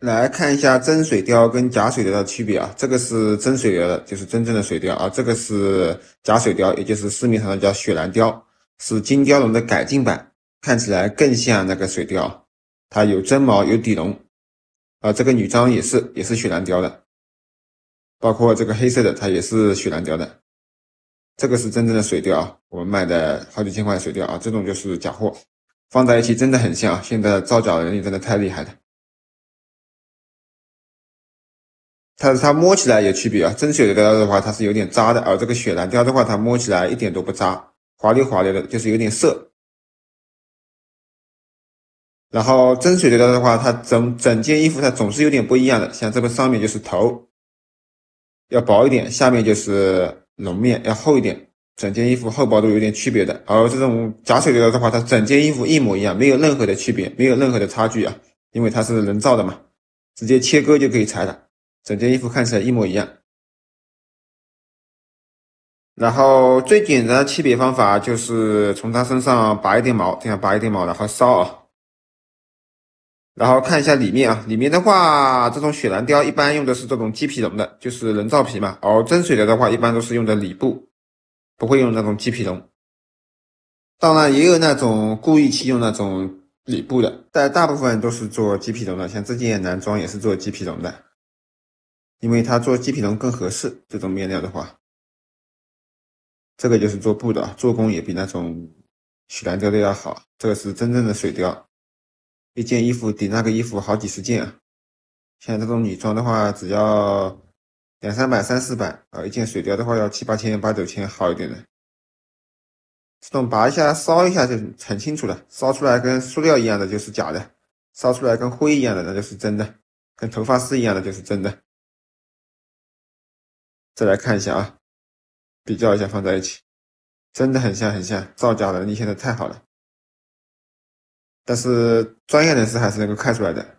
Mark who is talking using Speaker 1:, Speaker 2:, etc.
Speaker 1: 来看一下真水貂跟假水貂的区别啊！这个是真水貂，就是真正的水貂啊。这个是假水貂，也就是市面上的叫雪蓝貂，是金貂绒的改进版，看起来更像那个水貂。它有真毛，有底绒。啊，这个女装也是，也是雪蓝貂的，包括这个黑色的，它也是雪蓝貂的。这个是真正的水貂啊，我们卖的好几千块水貂
Speaker 2: 啊，这种就是假货，放在一起真的很像。现在造假的人也真的太厉害了。但是它摸起来有区别啊，真水貂的
Speaker 1: 话，它是有点扎的；而这个雪蓝雕的话，它摸起来一点都不扎，滑溜滑溜的，就是有点
Speaker 2: 涩。然后真水的料的话，它整整件衣服它总是有点不一样的，像这个上面就是头要薄一点，下
Speaker 1: 面就是绒面要厚一点，整件衣服厚薄都有点区别的。而这种假水的料的话，它整件衣服一模一样，没有任何的区别，没有任何的差距啊，因为它是人造的嘛，直接切割就可以裁了。整件衣服看起来一模一样，然后最简单的区别方法就是从它身上拔一点毛，这样拔一点毛然后烧啊，然后看一下里面啊，里面的话，这种雪蓝貂一般用的是这种鸡皮绒的，就是人造皮嘛，而真水貂的话一般都是用的里布，不会用那种鸡皮绒，当然也有那种故意去用那种里布的，但大部分都是做鸡皮绒的，像这件男装也是做鸡皮绒的。因为它做鸡皮绒更合适，这种面料的话，这个就是做布的，做工也比那种雪兰德的要好。这个是真正的水貂，一件衣服顶那个衣服好几十件啊。像这种女装的话，只要两三百、三四百啊，一件水貂的话要七八千、八九千，好一点的。这种拔一下，烧一下就很清楚了。烧出来跟塑料一样的就是假的，烧出来跟灰一样的那就是
Speaker 2: 真的，跟头发丝一样的就是真的。再来看一下啊，比较一下，放在一起，真的很像，很像。造假能力现在太好了，但是专业人士还是能够看出来的。